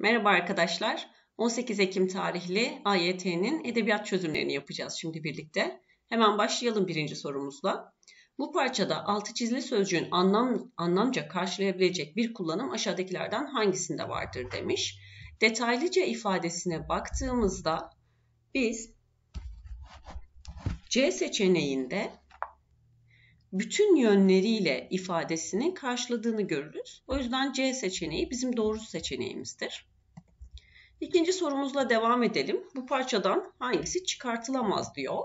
Merhaba arkadaşlar. 18 Ekim tarihli AYT'nin edebiyat çözümlerini yapacağız şimdi birlikte. Hemen başlayalım birinci sorumuzla. Bu parçada altı çizili sözcüğün anlam, anlamca karşılayabilecek bir kullanım aşağıdakilerden hangisinde vardır demiş. Detaylıca ifadesine baktığımızda biz C seçeneğinde bütün yönleriyle ifadesini karşıladığını görürüz. O yüzden C seçeneği bizim doğru seçeneğimizdir. İkinci sorumuzla devam edelim. Bu parçadan hangisi çıkartılamaz diyor.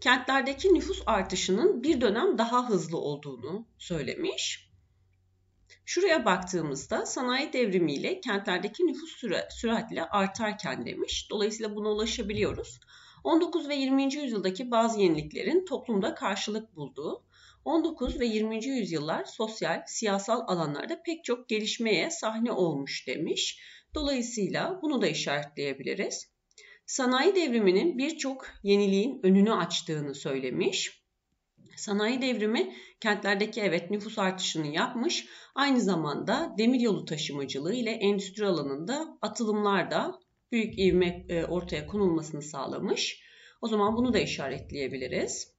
Kentlerdeki nüfus artışının bir dönem daha hızlı olduğunu söylemiş. Şuraya baktığımızda sanayi devrimiyle kentlerdeki nüfus süre, süratle artarken demiş. Dolayısıyla buna ulaşabiliyoruz. 19 ve 20. yüzyıldaki bazı yeniliklerin toplumda karşılık bulduğu, 19 ve 20. yüzyıllar sosyal, siyasal alanlarda pek çok gelişmeye sahne olmuş demiş. Dolayısıyla bunu da işaretleyebiliriz. Sanayi devriminin birçok yeniliğin önünü açtığını söylemiş. Sanayi devrimi kentlerdeki evet nüfus artışını yapmış, aynı zamanda demiryolu taşımacılığı ile endüstri alanında atılımlar da büyük ivme e, ortaya konulmasını sağlamış. O zaman bunu da işaretleyebiliriz.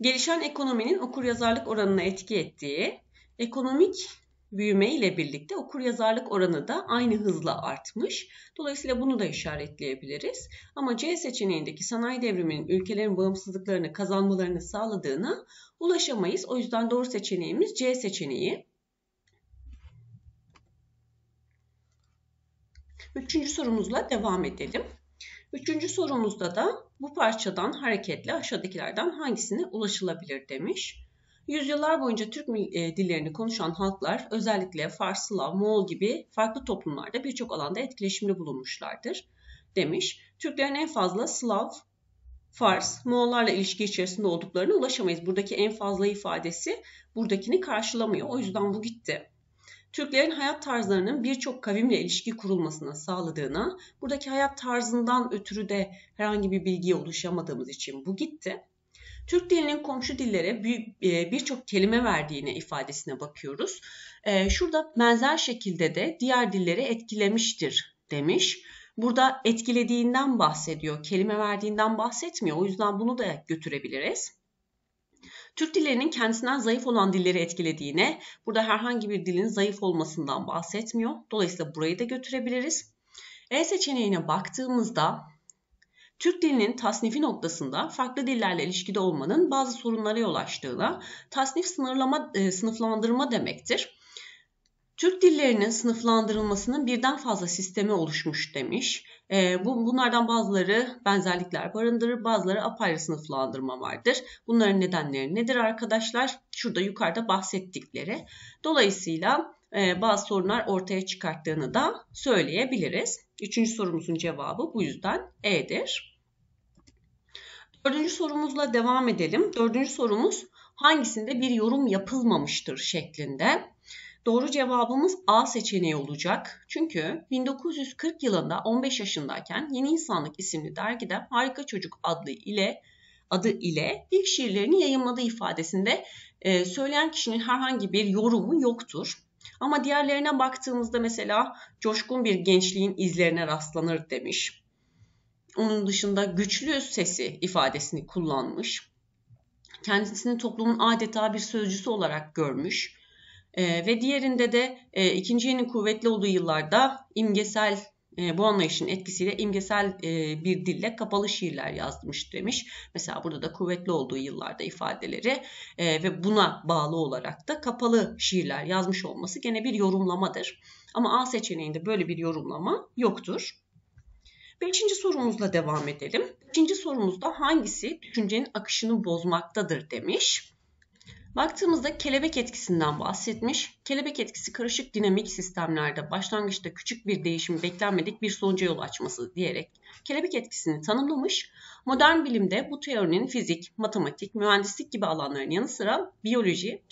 Gelişen ekonominin okuryazarlık oranına etki ettiği, ekonomik büyüme ile birlikte okuryazarlık oranı da aynı hızla artmış. Dolayısıyla bunu da işaretleyebiliriz. Ama C seçeneğindeki sanayi devriminin ülkelerin bağımsızlıklarını kazanmalarını sağladığına ulaşamayız. O yüzden doğru seçeneğimiz C seçeneği. Üçüncü sorumuzla devam edelim. Üçüncü sorumuzda da bu parçadan hareketle aşağıdakilerden hangisine ulaşılabilir demiş. Yüzyıllar boyunca Türk e, dillerini konuşan halklar özellikle Fars, Slav, Moğol gibi farklı toplumlarda birçok alanda etkileşimli bulunmuşlardır demiş. Türklerin en fazla Slav, Fars, Moğollarla ilişki içerisinde olduklarına ulaşamayız. Buradaki en fazla ifadesi buradakini karşılamıyor. O yüzden bu gitti. Türklerin hayat tarzlarının birçok kavimle ilişki kurulmasına sağladığına, buradaki hayat tarzından ötürü de herhangi bir bilgiye ulaşamadığımız için bu gitti. Türk dilinin komşu dillere e, birçok kelime verdiğine ifadesine bakıyoruz. E, şurada benzer şekilde de diğer dilleri etkilemiştir demiş. Burada etkilediğinden bahsediyor, kelime verdiğinden bahsetmiyor. O yüzden bunu da götürebiliriz. Türk dillerinin kendisinden zayıf olan dilleri etkilediğine, burada herhangi bir dilin zayıf olmasından bahsetmiyor. Dolayısıyla burayı da götürebiliriz. E seçeneğine baktığımızda Türk dilinin tasnifi noktasında farklı dillerle ilişkide olmanın bazı sorunlara yol açtığına, tasnif sınırlama, e, sınıflandırma demektir. Türk dillerinin sınıflandırılmasının birden fazla sistemi oluşmuş demiş. E, bu, bunlardan bazıları benzerlikler barındırır, bazıları apayrı sınıflandırma vardır. Bunların nedenleri nedir arkadaşlar? Şurada yukarıda bahsettikleri. Dolayısıyla e, bazı sorunlar ortaya çıkarttığını da söyleyebiliriz. Üçüncü sorumuzun cevabı bu yüzden E'dir. Dördüncü sorumuzla devam edelim. Dördüncü sorumuz hangisinde bir yorum yapılmamıştır şeklinde. Doğru cevabımız A seçeneği olacak. Çünkü 1940 yılında 15 yaşındayken Yeni İnsanlık isimli dergide Harika Çocuk adlı ile adı ile ilk şiirlerini yayınladığı ifadesinde e, söyleyen kişinin herhangi bir yorumu yoktur. Ama diğerlerine baktığımızda mesela coşkun bir gençliğin izlerine rastlanır demiş. Onun dışında güçlü sesi ifadesini kullanmış. Kendisini toplumun adeta bir sözcüsü olarak görmüş e, ve diğerinde de e, ikinci yenin kuvvetli olduğu yıllarda imgesel e, bu anlayışın etkisiyle imgesel e, bir dille kapalı şiirler yazmış demiş. Mesela burada da kuvvetli olduğu yıllarda ifadeleri e, ve buna bağlı olarak da kapalı şiirler yazmış olması gene bir yorumlamadır. Ama A seçeneğinde böyle bir yorumlama yoktur. Beşinci sorumuzla devam edelim. Beşinci sorumuzda hangisi düşüncenin akışını bozmaktadır demiş. Baktığımızda kelebek etkisinden bahsetmiş. Kelebek etkisi karışık dinamik sistemlerde başlangıçta küçük bir değişim beklenmedik bir sonuca yol açması diyerek kelebek etkisini tanımlamış. Modern bilimde bu teorinin fizik, matematik, mühendislik gibi alanların yanı sıra biyoloji,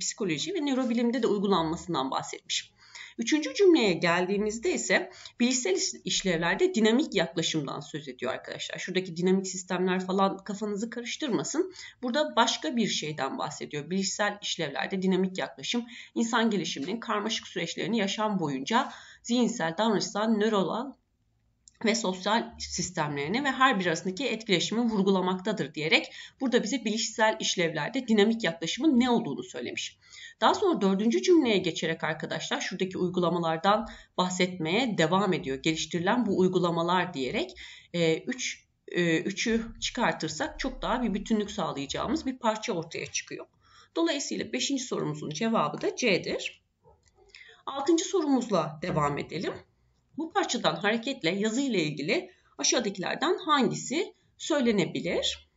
psikoloji ve nörobilimde de uygulanmasından bahsetmiş. Üçüncü cümleye geldiğimizde ise bilişsel işlevlerde dinamik yaklaşımdan söz ediyor arkadaşlar. Şuradaki dinamik sistemler falan kafanızı karıştırmasın. Burada başka bir şeyden bahsediyor. Bilişsel işlevlerde dinamik yaklaşım insan gelişiminin karmaşık süreçlerini yaşam boyunca zihinsel, davranışsal, nörolan ve sosyal sistemlerini ve her bir arasındaki etkileşimi vurgulamaktadır diyerek burada bize bilişsel işlevlerde dinamik yaklaşımın ne olduğunu söylemiş. Daha sonra dördüncü cümleye geçerek arkadaşlar şuradaki uygulamalardan bahsetmeye devam ediyor. Geliştirilen bu uygulamalar diyerek 3 e, e, üçü çıkartırsak çok daha bir bütünlük sağlayacağımız bir parça ortaya çıkıyor. Dolayısıyla 5. sorumuzun cevabı da C'dir. 6. sorumuzla devam edelim. Bu parçadan hareketle yazı ile ilgili aşağıdakilerden hangisi söylenebilir?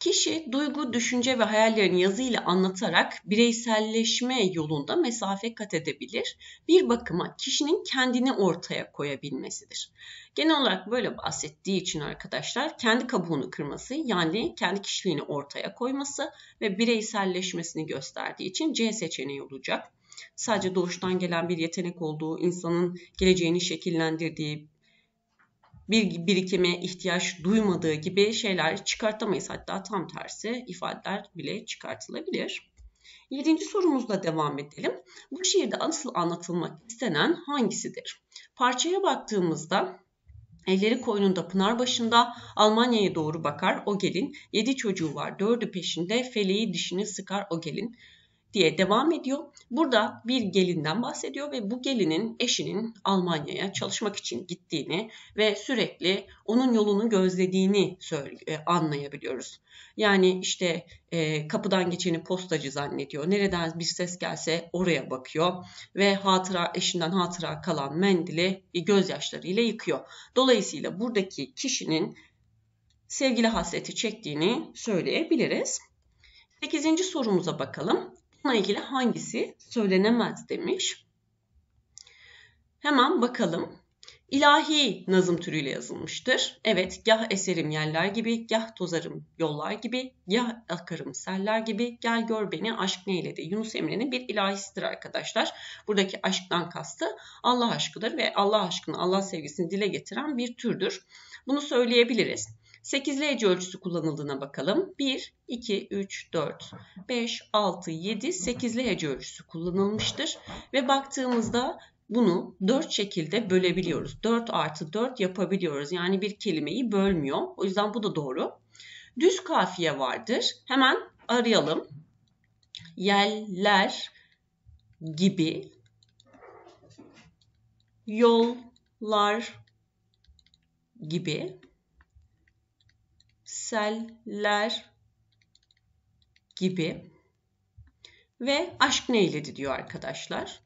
Kişi duygu, düşünce ve hayallerini yazı ile anlatarak bireyselleşme yolunda mesafe kat edebilir. Bir bakıma kişinin kendini ortaya koyabilmesidir. Genel olarak böyle bahsettiği için arkadaşlar kendi kabuğunu kırması yani kendi kişiliğini ortaya koyması ve bireyselleşmesini gösterdiği için C seçeneği olacak sadece doğuştan gelen bir yetenek olduğu, insanın geleceğini şekillendirdiği, bir birikime ihtiyaç duymadığı gibi şeyler çıkartamayız. Hatta tam tersi ifadeler bile çıkartılabilir. Yedinci sorumuzla devam edelim. Bu şiirde asıl anlatılmak istenen hangisidir? Parçaya baktığımızda Elleri koynunda pınar başında Almanya'ya doğru bakar o gelin. Yedi çocuğu var dördü peşinde feleği dişini sıkar o gelin diye devam ediyor. Burada bir gelinden bahsediyor ve bu gelinin eşinin Almanya'ya çalışmak için gittiğini ve sürekli onun yolunu gözlediğini e, anlayabiliyoruz. Yani işte e, kapıdan geçeni postacı zannediyor. Nereden bir ses gelse oraya bakıyor ve hatıra eşinden hatıra kalan mendili e, gözyaşlarıyla yıkıyor. Dolayısıyla buradaki kişinin sevgili hasreti çektiğini söyleyebiliriz. 8. sorumuza bakalım. Bununla ilgili hangisi söylenemez demiş. Hemen bakalım. İlahi nazım türüyle yazılmıştır. Evet, gah eserim yerler gibi, gah tozarım yollar gibi, gah akarım seller gibi, gel gör beni aşk neyle de Yunus Emre'nin bir ilahisidir arkadaşlar. Buradaki aşktan kastı Allah aşkıdır ve Allah aşkını, Allah sevgisini dile getiren bir türdür. Bunu söyleyebiliriz. 8'li hece ölçüsü kullanıldığına bakalım. 1, 2, 3, 4, 5, 6, 7, 8'li hece ölçüsü kullanılmıştır. Ve baktığımızda bunu 4 şekilde bölebiliyoruz. 4 artı 4 yapabiliyoruz. Yani bir kelimeyi bölmüyor. O yüzden bu da doğru. Düz kafiye vardır. Hemen arayalım. Yeller gibi yollar gibi seller gibi. Ve aşk neyledi diyor arkadaşlar.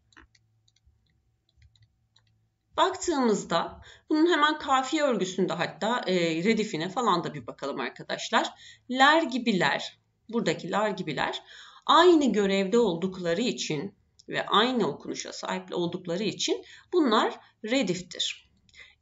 Baktığımızda bunun hemen kafiye örgüsünde hatta e, redifine falan da bir bakalım arkadaşlar. Ler gibiler, buradaki lar gibiler aynı görevde oldukları için ve aynı okunuşa sahip oldukları için bunlar rediftir.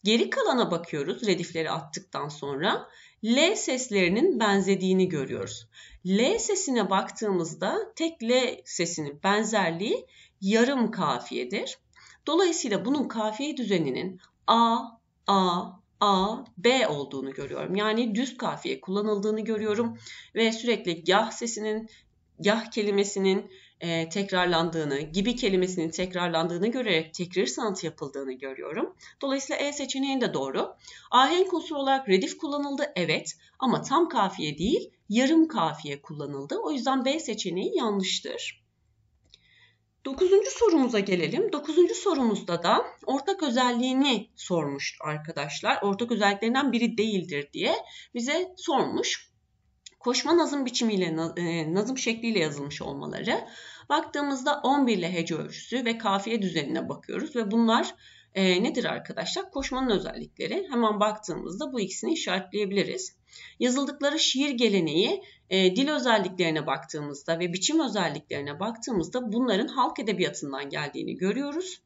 Geri kalana bakıyoruz redifleri attıktan sonra. L seslerinin benzediğini görüyoruz. L sesine baktığımızda tek L sesinin benzerliği yarım kafiyedir. Dolayısıyla bunun kafiye düzeninin A, A, A, B olduğunu görüyorum. Yani düz kafiye kullanıldığını görüyorum ve sürekli yah sesinin, yah kelimesinin e, tekrarlandığını, gibi kelimesinin tekrarlandığını görerek tekrir sanatı yapıldığını görüyorum. Dolayısıyla E seçeneği de doğru. Ahenk unsuru olarak redif kullanıldı evet ama tam kafiye değil yarım kafiye kullanıldı. O yüzden B seçeneği yanlıştır. Dokuzuncu sorumuza gelelim. Dokuzuncu sorumuzda da ortak özelliğini sormuş arkadaşlar. Ortak özelliklerinden biri değildir diye bize sormuş koşma nazım biçimiyle, e, nazım şekliyle yazılmış olmaları. Baktığımızda 11 ile hece ölçüsü ve kafiye düzenine bakıyoruz ve bunlar e, nedir arkadaşlar? Koşmanın özellikleri. Hemen baktığımızda bu ikisini işaretleyebiliriz. Yazıldıkları şiir geleneği, e, dil özelliklerine baktığımızda ve biçim özelliklerine baktığımızda bunların halk edebiyatından geldiğini görüyoruz.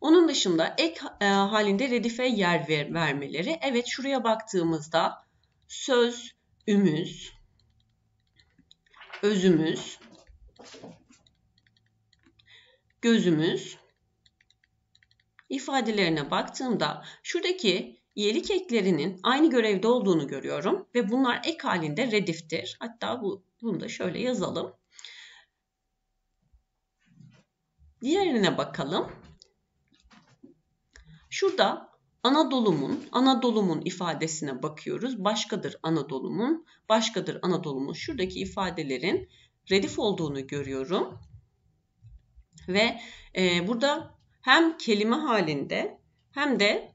Onun dışında ek e, halinde redife yer ver, vermeleri. Evet şuraya baktığımızda söz, ümüz, özümüz, gözümüz ifadelerine baktığımda şuradaki iyelik eklerinin aynı görevde olduğunu görüyorum ve bunlar ek halinde rediftir. Hatta bu, bunu da şöyle yazalım. Diğerine bakalım. Şurada Anadolu'mun, Anadolu'mun ifadesine bakıyoruz. Başkadır Anadolu'mun, başkadır Anadolu'mun. Şuradaki ifadelerin redif olduğunu görüyorum. Ve e, burada hem kelime halinde hem de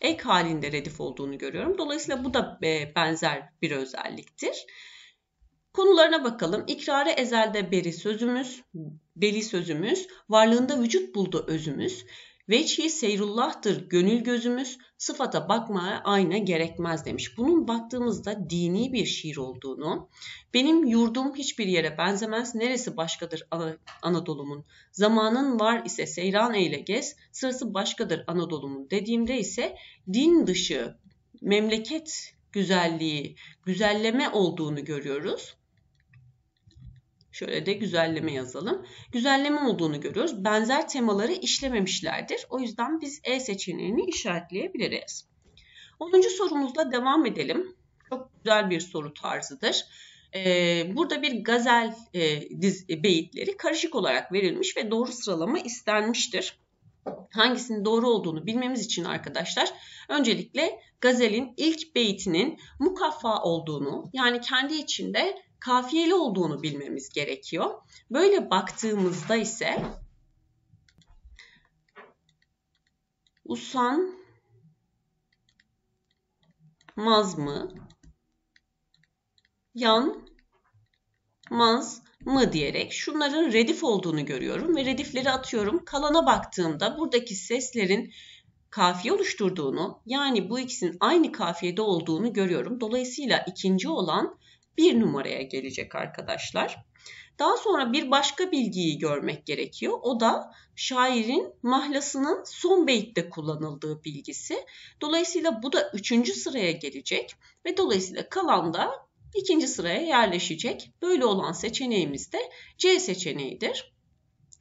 ek halinde redif olduğunu görüyorum. Dolayısıyla bu da e, benzer bir özelliktir. Konularına bakalım. İkrarı ezelde beri sözümüz, beli sözümüz, varlığında vücut buldu özümüz, Veçhi seyrullah'tır gönül gözümüz, sıfata bakmaya ayna gerekmez demiş. Bunun baktığımızda dini bir şiir olduğunu, benim yurdum hiçbir yere benzemez, neresi başkadır Anadolu'mun, zamanın var ise seyran eyle gez, sırası başkadır Anadolu'mun dediğimde ise din dışı memleket güzelliği, güzelleme olduğunu görüyoruz. Şöyle de güzelleme yazalım. Güzelleme olduğunu görüyoruz. Benzer temaları işlememişlerdir. O yüzden biz E seçeneğini işaretleyebiliriz. 10. sorumuzla devam edelim. Çok güzel bir soru tarzıdır. Ee, burada bir gazel e, e, beyitleri karışık olarak verilmiş ve doğru sıralama istenmiştir hangisinin doğru olduğunu bilmemiz için arkadaşlar öncelikle gazelin ilk beytinin mukaffa olduğunu yani kendi içinde kafiyeli olduğunu bilmemiz gerekiyor. Böyle baktığımızda ise usan maz mı yan maz mı diyerek şunların redif olduğunu görüyorum ve redifleri atıyorum. Kalana baktığımda buradaki seslerin kafiye oluşturduğunu yani bu ikisinin aynı kafiyede olduğunu görüyorum. Dolayısıyla ikinci olan 1 numaraya gelecek arkadaşlar. Daha sonra bir başka bilgiyi görmek gerekiyor. O da şairin mahlasının son beytte kullanıldığı bilgisi. Dolayısıyla bu da üçüncü sıraya gelecek ve dolayısıyla kalan da ikinci sıraya yerleşecek. Böyle olan seçeneğimiz de C seçeneğidir.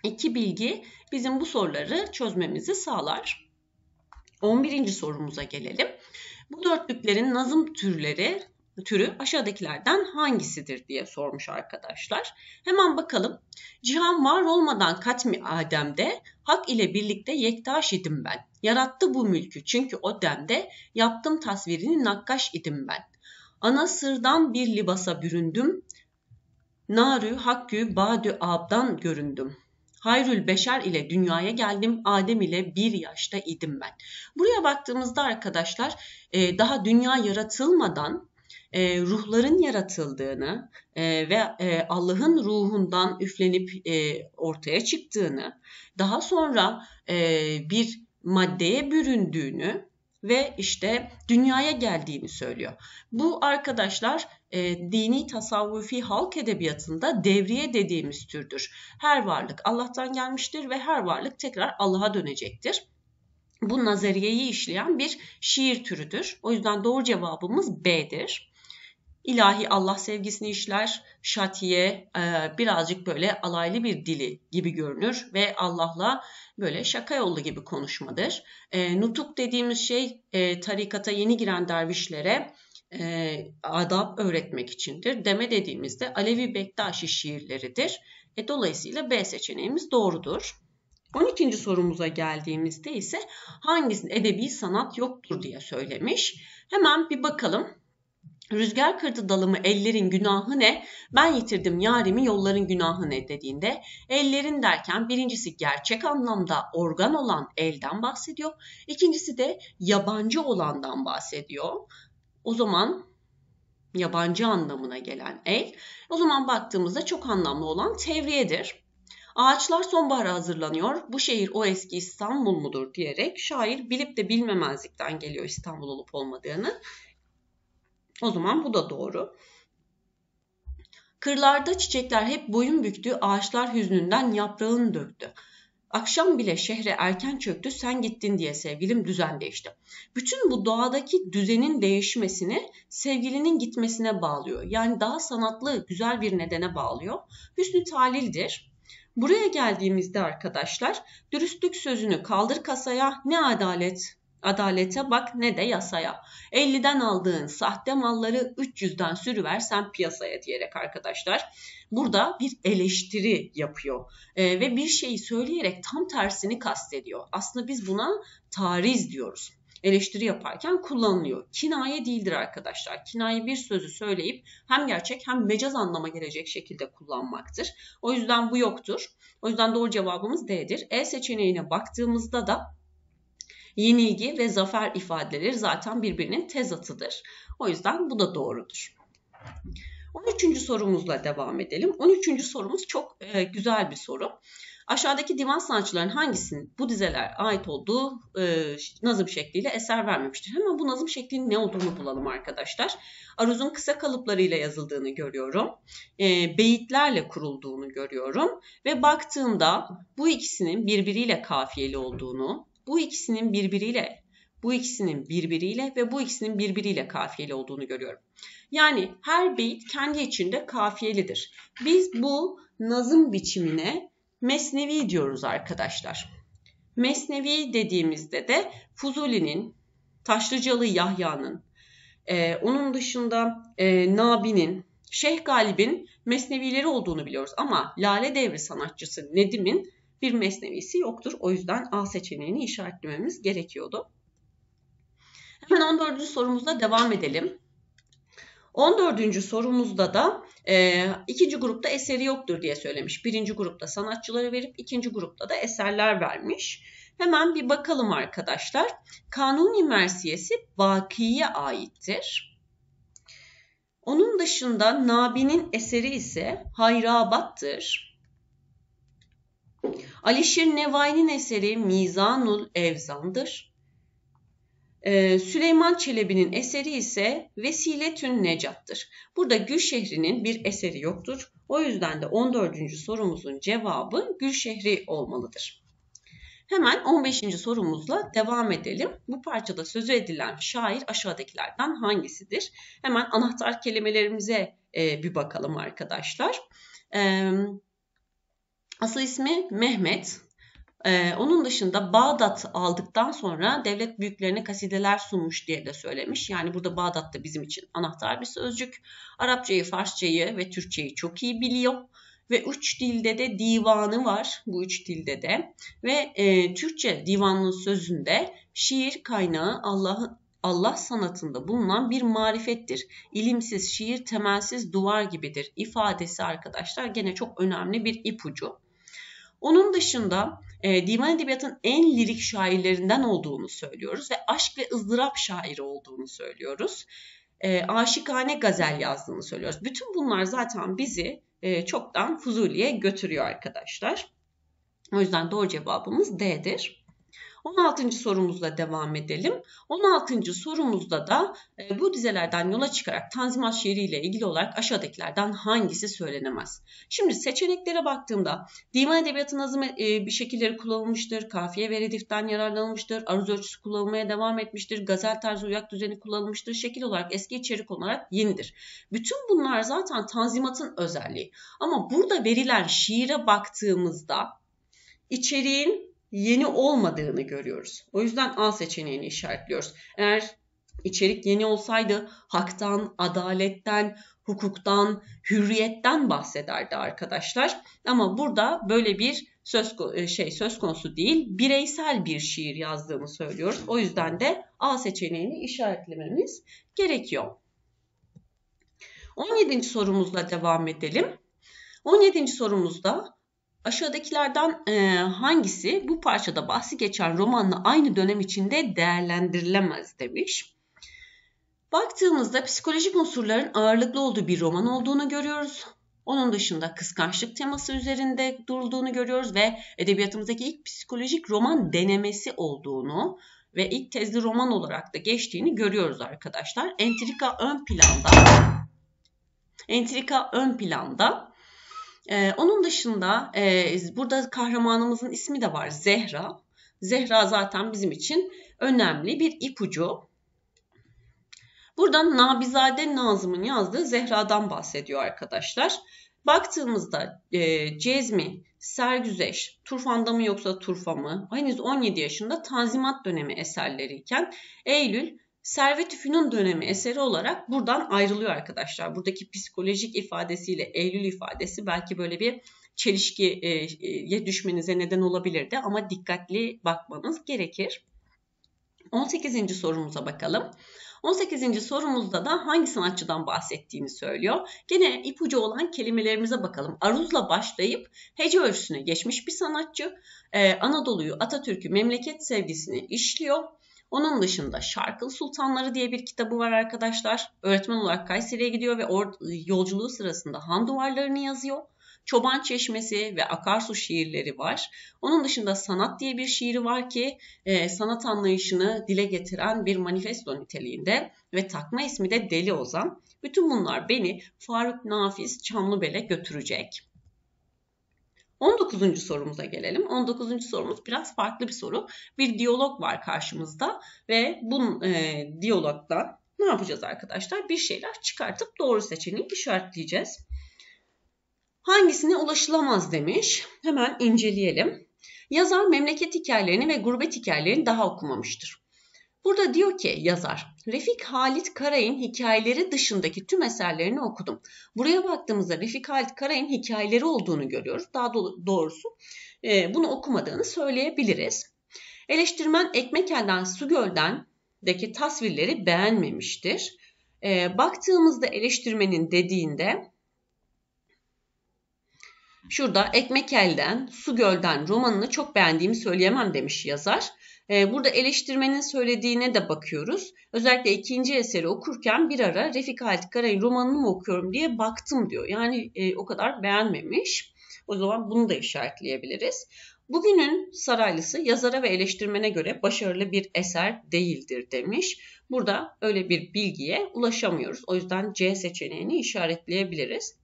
İki bilgi bizim bu soruları çözmemizi sağlar. 11. sorumuza gelelim. Bu dörtlüklerin nazım türleri türü aşağıdakilerden hangisidir diye sormuş arkadaşlar. Hemen bakalım. Cihan var olmadan katmi Adem'de hak ile birlikte yektaş idim ben. Yarattı bu mülkü çünkü o demde yaptım tasvirini nakkaş idim ben. Ana sırdan bir libasa büründüm. Narü hakkü badü abdan göründüm. Hayrül Beşer ile dünyaya geldim. Adem ile bir yaşta idim ben. Buraya baktığımızda arkadaşlar e, daha dünya yaratılmadan e, ruhların yaratıldığını e, ve e, Allah'ın ruhundan üflenip e, ortaya çıktığını, daha sonra e, bir maddeye büründüğünü ve işte dünyaya geldiğini söylüyor. Bu arkadaşlar e, dini tasavvufi halk edebiyatında devriye dediğimiz türdür. Her varlık Allah'tan gelmiştir ve her varlık tekrar Allah'a dönecektir. Bu nazariyeyi işleyen bir şiir türüdür. O yüzden doğru cevabımız B'dir. İlahi Allah sevgisini işler. Şatiye e, birazcık böyle alaylı bir dili gibi görünür ve Allah'la böyle şaka yollu gibi konuşmadır. E, nutuk dediğimiz şey e, tarikata yeni giren dervişlere adab öğretmek içindir. Deme dediğimizde Alevi Bektaşi şiirleridir. dolayısıyla B seçeneğimiz doğrudur. 12. sorumuza geldiğimizde ise hangisinin edebi sanat yoktur diye söylemiş. Hemen bir bakalım Rüzgar kırdı dalımı ellerin günahı ne? Ben yitirdim yarimi yolların günahı ne dediğinde ellerin derken birincisi gerçek anlamda organ olan elden bahsediyor. İkincisi de yabancı olandan bahsediyor. O zaman yabancı anlamına gelen el. O zaman baktığımızda çok anlamlı olan tevriyedir. Ağaçlar sonbahara hazırlanıyor. Bu şehir o eski İstanbul mudur diyerek şair bilip de bilmemezlikten geliyor İstanbul olup olmadığını o zaman bu da doğru. Kırlarda çiçekler hep boyun büktü, ağaçlar hüznünden yaprağını döktü. Akşam bile şehre erken çöktü, sen gittin diye sevgilim düzen değişti. Bütün bu doğadaki düzenin değişmesini sevgilinin gitmesine bağlıyor. Yani daha sanatlı, güzel bir nedene bağlıyor. Hüsnü talildir. Buraya geldiğimizde arkadaşlar dürüstlük sözünü kaldır kasaya ne adalet Adalete bak ne de yasaya. 50'den aldığın sahte malları 300'den sürüversen piyasaya diyerek arkadaşlar. Burada bir eleştiri yapıyor e, ve bir şeyi söyleyerek tam tersini kastediyor. Aslında biz buna tariz diyoruz eleştiri yaparken kullanılıyor. Kinaye değildir arkadaşlar. Kinaye bir sözü söyleyip hem gerçek hem mecaz anlama gelecek şekilde kullanmaktır. O yüzden bu yoktur. O yüzden doğru cevabımız D'dir. E seçeneğine baktığımızda da yenilgi ve zafer ifadeleri zaten birbirinin tezatıdır. O yüzden bu da doğrudur. 13. sorumuzla devam edelim. 13. sorumuz çok e, güzel bir soru. Aşağıdaki divan sanatçıların hangisinin bu dizeler ait olduğu e, nazım şekliyle eser vermemiştir? Hemen bu nazım şeklinin ne olduğunu bulalım arkadaşlar. Aruz'un kısa kalıplarıyla yazıldığını görüyorum. E, beyitlerle kurulduğunu görüyorum. Ve baktığımda bu ikisinin birbiriyle kafiyeli olduğunu, bu ikisinin birbiriyle bu ikisinin birbiriyle ve bu ikisinin birbiriyle kafiyeli olduğunu görüyorum. Yani her beyit kendi içinde kafiyelidir. Biz bu nazım biçimine mesnevi diyoruz arkadaşlar. Mesnevi dediğimizde de Fuzuli'nin, Taşlıcalı Yahya'nın, e, onun dışında e, Nabi'nin, Şeyh Galib'in mesnevileri olduğunu biliyoruz. Ama Lale Devri sanatçısı Nedim'in bir mesnevisi yoktur. O yüzden A seçeneğini işaretlememiz gerekiyordu. Hemen 14. sorumuzla devam edelim. 14. sorumuzda da e, ikinci grupta eseri yoktur diye söylemiş. Birinci grupta sanatçıları verip ikinci grupta da eserler vermiş. Hemen bir bakalım arkadaşlar. Kanuni Mersiyesi Baki'ye aittir. Onun dışında Nabi'nin eseri ise Hayrabat'tır. Alişir Nevai'nin eseri Mizanul Evzan'dır. Ee, Süleyman Çelebi'nin eseri ise Vesiletün Necat'tır. Burada Gülşehri'nin bir eseri yoktur. O yüzden de 14. sorumuzun cevabı Gülşehri olmalıdır. Hemen 15. sorumuzla devam edelim. Bu parçada sözü edilen şair aşağıdakilerden hangisidir? Hemen anahtar kelimelerimize e, bir bakalım arkadaşlar. Arkadaşlar ee, Asıl ismi Mehmet. Ee, onun dışında Bağdat aldıktan sonra devlet büyüklerine kasideler sunmuş diye de söylemiş. Yani burada Bağdat da bizim için anahtar bir sözcük. Arapçayı, Farsçayı ve Türkçeyi çok iyi biliyor. Ve üç dilde de divanı var bu üç dilde de. Ve e, Türkçe divanının sözünde şiir kaynağı Allah'ın Allah sanatında bulunan bir marifettir. İlimsiz şiir temelsiz duvar gibidir ifadesi arkadaşlar gene çok önemli bir ipucu. Onun dışında e, divan edebiyatın en lirik şairlerinden olduğunu söylüyoruz ve aşk ve ızdırap şairi olduğunu söylüyoruz. E, aşikane gazel yazdığını söylüyoruz. Bütün bunlar zaten bizi e, çoktan Fuzuli'ye götürüyor arkadaşlar. O yüzden doğru cevabımız D'dir. 16. sorumuzla devam edelim. 16. sorumuzda da e, bu dizelerden yola çıkarak Tanzimat şiiriyle ilgili olarak aşağıdakilerden hangisi söylenemez? Şimdi seçeneklere baktığımda divan edebiyatı nazım e, bir şekilleri kullanılmıştır, kafiye ve rediften yararlanılmıştır, aruz ölçüsü kullanılmaya devam etmiştir, gazel tarzı uyak düzeni kullanılmıştır, şekil olarak eski içerik olarak yenidir. Bütün bunlar zaten Tanzimat'ın özelliği. Ama burada verilen şiire baktığımızda içeriğin yeni olmadığını görüyoruz. O yüzden A seçeneğini işaretliyoruz. Eğer içerik yeni olsaydı haktan, adaletten, hukuktan, hürriyetten bahsederdi arkadaşlar. Ama burada böyle bir söz e, şey söz konusu değil, bireysel bir şiir yazdığımı söylüyoruz. O yüzden de A seçeneğini işaretlememiz gerekiyor. 17. sorumuzla devam edelim. 17. sorumuzda Aşağıdakilerden e, hangisi bu parçada bahsi geçen romanla aynı dönem içinde değerlendirilemez demiş. Baktığımızda psikolojik unsurların ağırlıklı olduğu bir roman olduğunu görüyoruz. Onun dışında kıskançlık teması üzerinde durulduğunu görüyoruz ve edebiyatımızdaki ilk psikolojik roman denemesi olduğunu ve ilk tezli roman olarak da geçtiğini görüyoruz arkadaşlar. Entrika ön planda. Entrika ön planda ee, onun dışında e, burada kahramanımızın ismi de var Zehra. Zehra zaten bizim için önemli bir ipucu. Buradan Nabizade Nazım'ın yazdığı Zehra'dan bahsediyor arkadaşlar. Baktığımızda e, Cezmi, Sergüzeş, Turfan'da mı yoksa Turfa mı? Henüz 17 yaşında Tanzimat dönemi eserleriyken Eylül Servet Üfünün dönemi eseri olarak buradan ayrılıyor arkadaşlar. Buradaki psikolojik ifadesiyle Eylül ifadesi belki böyle bir çelişkiye e, düşmenize neden olabilirdi ama dikkatli bakmanız gerekir. 18. sorumuza bakalım. 18. sorumuzda da hangi sanatçıdan bahsettiğini söylüyor. Gene ipucu olan kelimelerimize bakalım. Aruz'la başlayıp hece örsüne geçmiş bir sanatçı. Ee, Anadolu'yu, Atatürk'ü, memleket sevgisini işliyor. Onun dışında Şarkılı Sultanları diye bir kitabı var arkadaşlar. Öğretmen olarak Kayseri'ye gidiyor ve yolculuğu sırasında han duvarlarını yazıyor. Çoban Çeşmesi ve Akarsu şiirleri var. Onun dışında Sanat diye bir şiiri var ki e, sanat anlayışını dile getiren bir manifesto niteliğinde ve takma ismi de Deli Ozan. Bütün bunlar beni Faruk Nafiz Çamlıbel'e götürecek. 19. sorumuza gelelim. 19. sorumuz biraz farklı bir soru. Bir diyalog var karşımızda ve bu e, diyalogdan ne yapacağız arkadaşlar? Bir şeyler çıkartıp doğru seçeneği işaretleyeceğiz. Hangisine ulaşılamaz demiş. Hemen inceleyelim. Yazar memleket hikayelerini ve gurbet hikayelerini daha okumamıştır. Burada diyor ki yazar, Refik Halit Karay'ın hikayeleri dışındaki tüm eserlerini okudum. Buraya baktığımızda Refik Halit Karay'ın hikayeleri olduğunu görüyoruz. Daha doğrusu e, bunu okumadığını söyleyebiliriz. Eleştirmen Ekmekel'den Sugöl'den tasvirleri beğenmemiştir. E, baktığımızda eleştirmenin dediğinde şurada Ekmekel'den Sugöl'den romanını çok beğendiğimi söyleyemem demiş yazar. Ee, burada eleştirmenin söylediğine de bakıyoruz. Özellikle ikinci eseri okurken bir ara Refik Halit Karay'ın romanını mı okuyorum diye baktım diyor. Yani e, o kadar beğenmemiş. O zaman bunu da işaretleyebiliriz. Bugünün saraylısı yazara ve eleştirmene göre başarılı bir eser değildir demiş. Burada öyle bir bilgiye ulaşamıyoruz. O yüzden C seçeneğini işaretleyebiliriz.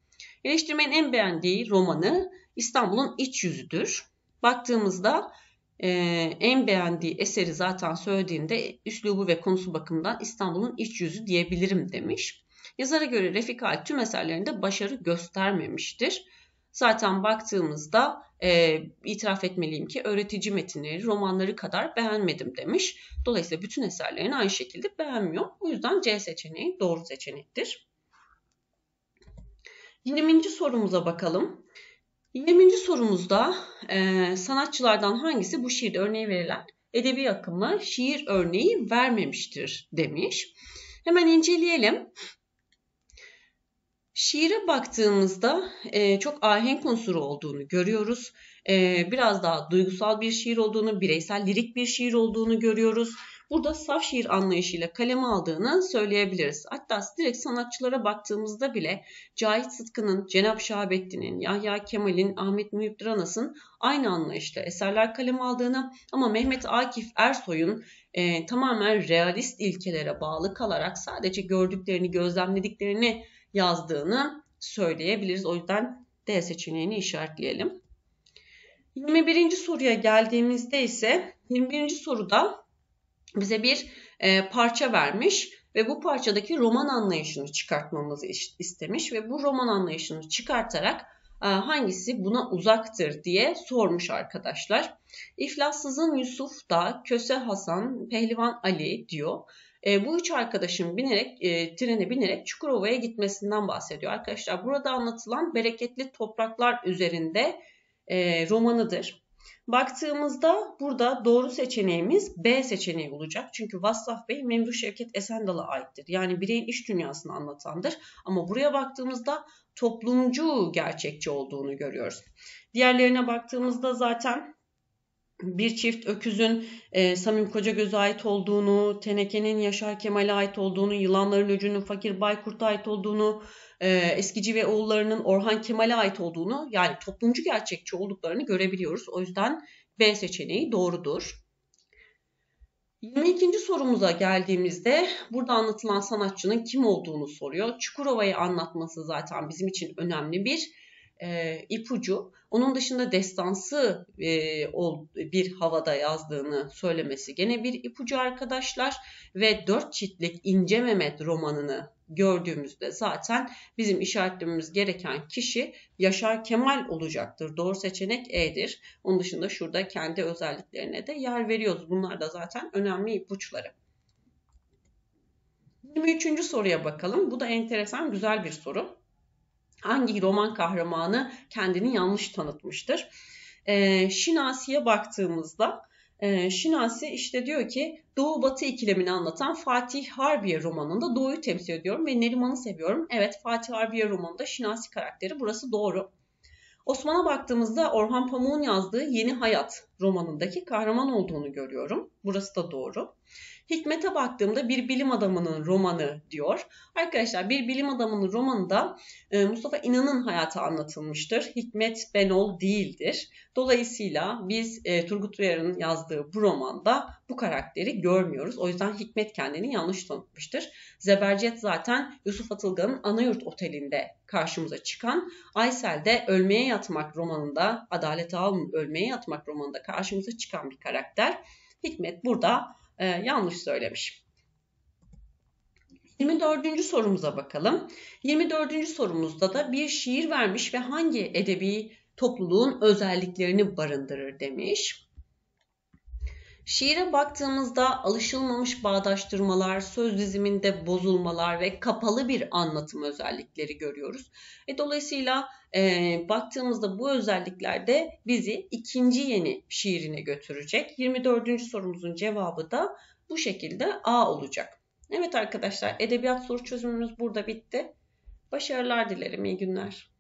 Eleştirmenin en beğendiği romanı İstanbul'un iç Yüzü'dür. Baktığımızda ee, en beğendiği eseri zaten söylediğinde üslubu ve konusu bakımından İstanbul'un iç yüzü diyebilirim demiş. Yazara göre Refik Ait tüm eserlerinde başarı göstermemiştir. Zaten baktığımızda e, itiraf etmeliyim ki öğretici metinleri, romanları kadar beğenmedim demiş. Dolayısıyla bütün eserlerini aynı şekilde beğenmiyor. O yüzden C seçeneği doğru seçenektir. 20. sorumuza bakalım. 20. sorumuzda e, sanatçılardan hangisi bu şiirde örneği verilen edebi akımı şiir örneği vermemiştir demiş. Hemen inceleyelim. Şiire baktığımızda e, çok ahenk unsuru olduğunu görüyoruz. E, biraz daha duygusal bir şiir olduğunu, bireysel lirik bir şiir olduğunu görüyoruz burada saf şiir anlayışıyla kaleme aldığını söyleyebiliriz. Hatta direkt sanatçılara baktığımızda bile Cahit Sıtkı'nın, Cenap Şahabettin'in, Yahya Kemal'in, Ahmet Mühip Dranas'ın aynı anlayışla eserler kaleme aldığını ama Mehmet Akif Ersoy'un e, tamamen realist ilkelere bağlı kalarak sadece gördüklerini, gözlemlediklerini yazdığını söyleyebiliriz. O yüzden D seçeneğini işaretleyelim. 21. soruya geldiğimizde ise 21. soruda bize bir e, parça vermiş ve bu parçadaki roman anlayışını çıkartmamızı istemiş ve bu roman anlayışını çıkartarak e, hangisi buna uzaktır diye sormuş arkadaşlar. İflassızın Yusuf da Köse Hasan, Pehlivan Ali diyor. E, bu üç arkadaşın binerek e, trene binerek Çukurova'ya gitmesinden bahsediyor arkadaşlar. Burada anlatılan bereketli topraklar üzerinde e, romanıdır. Baktığımızda burada doğru seçeneğimiz B seçeneği olacak. Çünkü Vassaf Bey Memduh Şevket Esendal'a aittir. Yani bireyin iş dünyasını anlatandır. Ama buraya baktığımızda toplumcu gerçekçi olduğunu görüyoruz. Diğerlerine baktığımızda zaten bir çift öküzün e, Samim Kocagöz'e ait olduğunu, tenekenin Yaşar Kemal'e ait olduğunu, yılanların öcünün Fakir Baykurt'a ait olduğunu, e, eskici ve oğullarının Orhan Kemal'e ait olduğunu yani toplumcu gerçekçi olduklarını görebiliyoruz. O yüzden B seçeneği doğrudur. 22. sorumuza geldiğimizde burada anlatılan sanatçının kim olduğunu soruyor. Çukurova'yı anlatması zaten bizim için önemli bir e, ipucu. Onun dışında destansı e, ol, bir havada yazdığını söylemesi gene bir ipucu arkadaşlar. Ve dört çitlik İnce Mehmet romanını gördüğümüzde zaten bizim işaretlememiz gereken kişi Yaşar Kemal olacaktır. Doğru seçenek E'dir. Onun dışında şurada kendi özelliklerine de yer veriyoruz. Bunlar da zaten önemli ipuçları. 23. soruya bakalım. Bu da enteresan, güzel bir soru hangi roman kahramanı kendini yanlış tanıtmıştır. E, Şinasi'ye baktığımızda e, Şinasi işte diyor ki Doğu Batı ikilemini anlatan Fatih Harbiye romanında Doğu'yu temsil ediyorum ve Neriman'ı seviyorum. Evet Fatih Harbiye romanında Şinasi karakteri burası doğru. Osman'a baktığımızda Orhan Pamuk'un yazdığı Yeni Hayat romanındaki kahraman olduğunu görüyorum. Burası da doğru. Hikmet'e baktığımda bir bilim adamının romanı diyor. Arkadaşlar bir bilim adamının romanında e, Mustafa İnan'ın hayatı anlatılmıştır. Hikmet Benol değildir. Dolayısıyla biz e, Turgut Uyar'ın yazdığı bu romanda bu karakteri görmüyoruz. O yüzden Hikmet kendini yanlış tanıtmıştır. Zebercet zaten Yusuf Atılgan'ın Anayurt Oteli'nde karşımıza çıkan. Aysel de Ölmeye Yatmak romanında, Adalet Ağal'ın Ölmeye Yatmak romanında karşımıza çıkan bir karakter. Hikmet burada e, yanlış söylemiş. 24. sorumuza bakalım. 24. sorumuzda da bir şiir vermiş ve hangi edebi topluluğun özelliklerini barındırır demiş. Şiire baktığımızda alışılmamış bağdaştırmalar, söz diziminde bozulmalar ve kapalı bir anlatım özellikleri görüyoruz. E, dolayısıyla e, baktığımızda bu özellikler de bizi ikinci yeni şiirine götürecek. 24. sorumuzun cevabı da bu şekilde A olacak. Evet arkadaşlar edebiyat soru çözümümüz burada bitti. Başarılar dilerim, iyi günler.